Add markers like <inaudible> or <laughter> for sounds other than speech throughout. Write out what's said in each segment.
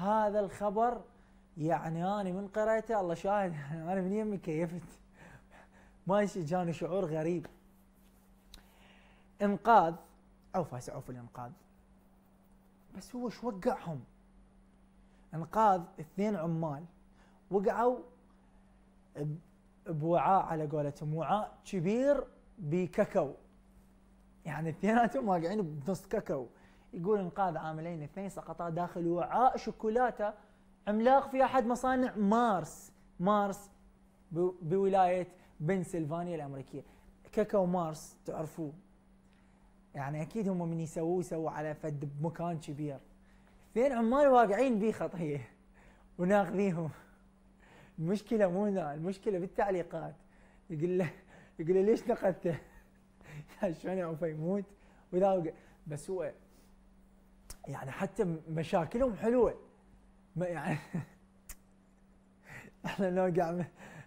هذا الخبر يعني انا من قريته الله شاهد انا من يمي كيفت ماشي جاني شعور غريب انقاذ او هسه عوف الانقاذ بس هو شو وقعهم انقاذ اثنين عمال وقعوا بوعاء على قولتهم وعاء كبير بكاكاو يعني اثنيناتهم واقعين بنص كاكاو يقول انقاذ عاملين اثنين سقطا داخل وعاء شوكولاته عملاق في احد مصانع مارس مارس بولايه بنسلفانيا الامريكيه كاكاو مارس تعرفوه يعني اكيد هم من يسووه سووا على فد مكان كبير اثنين عمال واقعين بيه خطيه وناخذيهم المشكله مو هنا المشكله بالتعليقات يقول له يقول له ليش نقذته؟ <laughs> شلون يا يموت واذا بس هو يعني حتى مشاكلهم حلوه ما يعني <laughs> احنا نوقع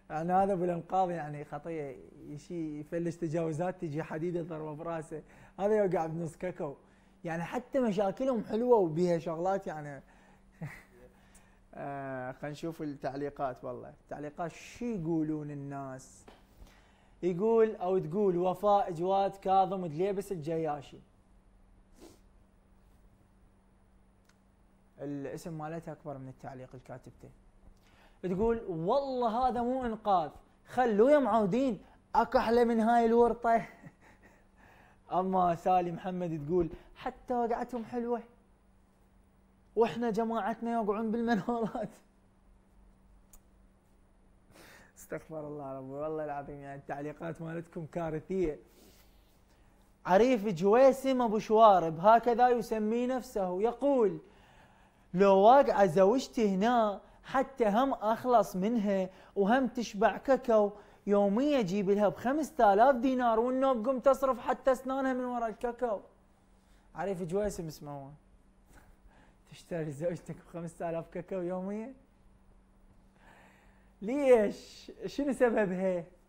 يعني هذا بالانقاض يعني خطيه يشي يفلش تجاوزات تجي حديده ضربه براسه هذا يوقع بنص كاكو يعني حتى مشاكلهم حلوه وبيها شغلات يعني <laughs> آه، خلينا نشوف التعليقات والله التعليقات شو يقولون الناس يقول او تقول وفاء جواد كاظم دليبس الجياشي الاسم مالتها اكبر من التعليق الكاتبته تقول والله هذا مو انقاذ خلوه يا معودين اكو احلى من هاي الورطه <laughs> اما سالي محمد تقول حتى وقعتهم حلوه واحنا جماعتنا يوقعون بالمنارات <laughs> استغفر الله ربي والله العظيم يعني التعليقات مالتكم كارثيه عريف جويسم ابو شوارب هكذا يسمي نفسه يقول لو واقعه زوجتي هنا حتى هم اخلص منها وهم تشبع كاكاو يوميا جيب لها ب 5000 دينار وإنه قم تصرف حتى اسنانها من وراء الكاكاو عارف جويسم اسمه <laughs> تشتري زوجتك ب 5000 كاكاو يوميا ليش شنو سببها